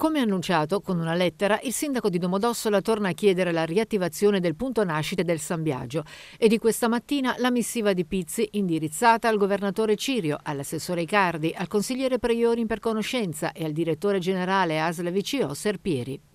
Come annunciato con una lettera, il sindaco di Domodossola torna a chiedere la riattivazione del punto nascite del San Biagio e di questa mattina la missiva di Pizzi indirizzata al governatore Cirio, all'assessore Icardi, al consigliere Priori in perconoscenza e al direttore generale ASL VCO Serpieri.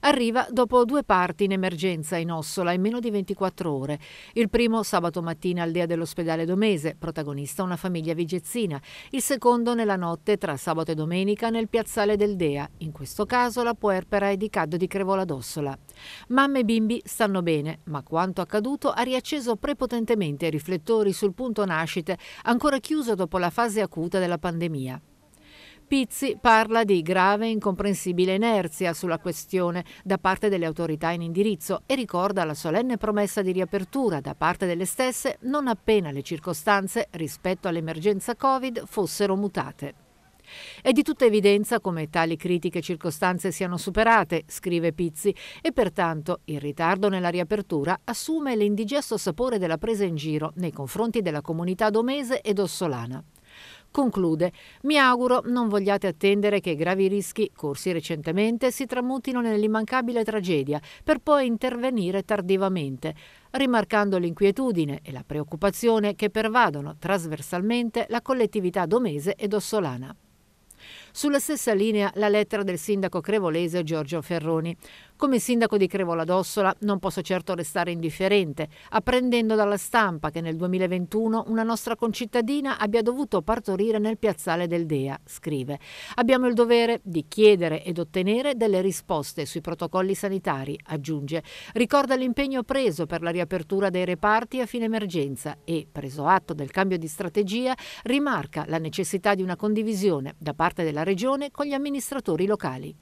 Arriva dopo due parti in emergenza in Ossola in meno di 24 ore. Il primo sabato mattina al dea dell'ospedale Domese, protagonista una famiglia vigezzina. Il secondo nella notte tra sabato e domenica nel piazzale del Dea, in questo caso la puerpera Edicaddo di Crevola d'Ossola. Mamme e bimbi stanno bene, ma quanto accaduto ha riacceso prepotentemente i riflettori sul punto nascite, ancora chiuso dopo la fase acuta della pandemia. Pizzi parla di grave e incomprensibile inerzia sulla questione da parte delle autorità in indirizzo e ricorda la solenne promessa di riapertura da parte delle stesse non appena le circostanze rispetto all'emergenza Covid fossero mutate. È di tutta evidenza come tali critiche circostanze siano superate, scrive Pizzi, e pertanto il ritardo nella riapertura assume l'indigesto sapore della presa in giro nei confronti della comunità domese ed ossolana. Conclude, mi auguro non vogliate attendere che gravi rischi corsi recentemente si tramutino nell'immancabile tragedia per poi intervenire tardivamente, rimarcando l'inquietudine e la preoccupazione che pervadono trasversalmente la collettività domese ed ossolana. Sulla stessa linea la lettera del sindaco crevolese Giorgio Ferroni. Come sindaco di Crevola d'Ossola non posso certo restare indifferente, apprendendo dalla stampa che nel 2021 una nostra concittadina abbia dovuto partorire nel piazzale del Dea, scrive. Abbiamo il dovere di chiedere ed ottenere delle risposte sui protocolli sanitari, aggiunge. Ricorda l'impegno preso per la riapertura dei reparti a fine emergenza e, preso atto del cambio di strategia, rimarca la necessità di una condivisione da parte della la regione con gli amministratori locali.